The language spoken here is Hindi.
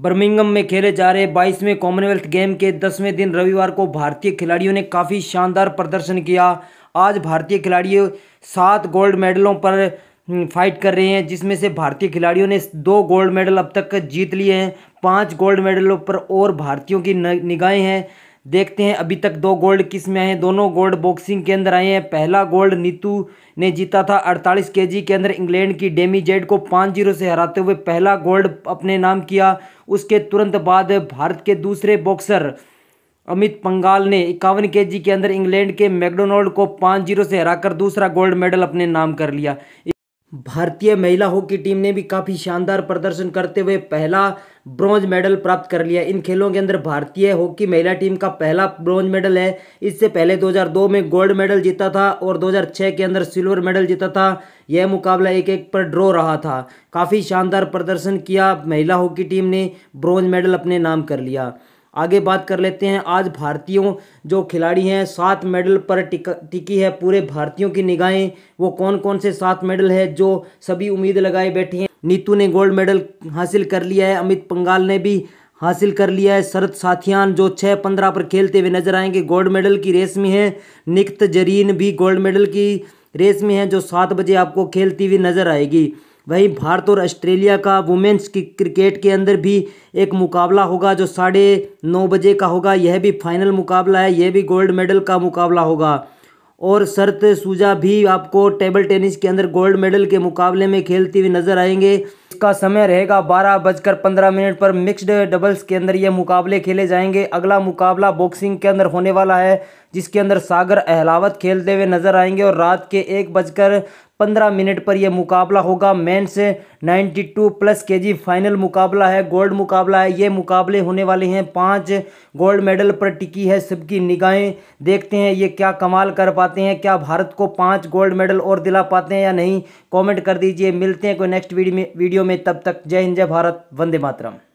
बर्मिंगम में खेले जा रहे बाईसवें कॉमनवेल्थ गेम के दसवें दिन रविवार को भारतीय खिलाड़ियों ने काफ़ी शानदार प्रदर्शन किया आज भारतीय खिलाड़ी सात गोल्ड मेडलों पर हम्म, फाइट कर रहे हैं जिसमें से भारतीय खिलाड़ियों ने दो गोल्ड मेडल अब तक जीत लिए हैं पांच गोल्ड मेडलों पर और भारतीयों की निगाहें हैं देखते हैं अभी तक दो गोल्ड किस में आए दोनों गोल्ड बॉक्सिंग के अंदर आए हैं पहला गोल्ड नीतू ने जीता था 48 केजी के अंदर इंग्लैंड की डेमी जेड को पाँच जीरो से हराते हुए पहला गोल्ड अपने नाम किया उसके तुरंत बाद भारत के दूसरे बॉक्सर अमित पंगाल ने इक्यावन के के अंदर इंग्लैंड के मैकडोनल्ड को पाँच जीरो से हराकर दूसरा गोल्ड मेडल अपने नाम कर लिया भारतीय महिला हॉकी टीम ने भी काफ़ी शानदार प्रदर्शन करते हुए पहला ब्रॉन्ज मेडल प्राप्त कर लिया इन खेलों के अंदर भारतीय हॉकी महिला टीम का पहला ब्रॉन्ज मेडल है इससे पहले 2002 में गोल्ड मेडल जीता था और 2006 के अंदर सिल्वर मेडल जीता था यह मुकाबला एक एक पर ड्रॉ रहा था काफ़ी शानदार प्रदर्शन किया महिला हॉकी टीम ने ब्रॉन्ज मेडल अपने नाम कर लिया आगे बात कर लेते हैं आज भारतीयों जो खिलाड़ी हैं सात मेडल पर टिक टिकी है पूरे भारतीयों की निगाहें वो कौन कौन से सात मेडल है जो सभी उम्मीद लगाए बैठे हैं नीतू ने गोल्ड मेडल हासिल कर लिया है अमित पंगाल ने भी हासिल कर लिया है शरद साथियान जो छः पंद्रह पर खेलते हुए नजर आएंगे गोल्ड मेडल की रेस में है निकत जरीन भी गोल्ड मेडल की रेस में है जो सात बजे आपको खेलती हुई नजर आएगी वहीं भारत और ऑस्ट्रेलिया का वुमेंस की क्रिकेट के अंदर भी एक मुकाबला होगा जो साढ़े नौ बजे का होगा यह भी फाइनल मुकाबला है यह भी गोल्ड मेडल का मुकाबला होगा और शरत सूजा भी आपको टेबल टेनिस के अंदर गोल्ड मेडल के मुकाबले में खेलती हुई नजर आएंगे इसका समय रहेगा बारह बजकर पंद्रह मिनट पर मिक्स्ड डबल्स के अंदर ये मुकाबले खेले जाएंगे अगला मुकाबला बॉक्सिंग के अंदर होने वाला है जिसके अंदर सागर अहलावत खेलते हुए नजर आएंगे और रात के एक बजकर पंद्रह मिनट पर यह मुकाबला होगा मेंस 92 प्लस केजी फाइनल मुकाबला है गोल्ड मुकाबला है ये मुकाबले होने वाले हैं पांच गोल्ड मेडल पर टिकी है सबकी निगाहें देखते हैं ये क्या कमाल कर पाते हैं क्या भारत को पांच गोल्ड मेडल और दिला पाते हैं या नहीं कमेंट कर दीजिए मिलते हैं कोई नेक्स्ट वीडियो में तब तक जय हिंद जय भारत वंदे मातरम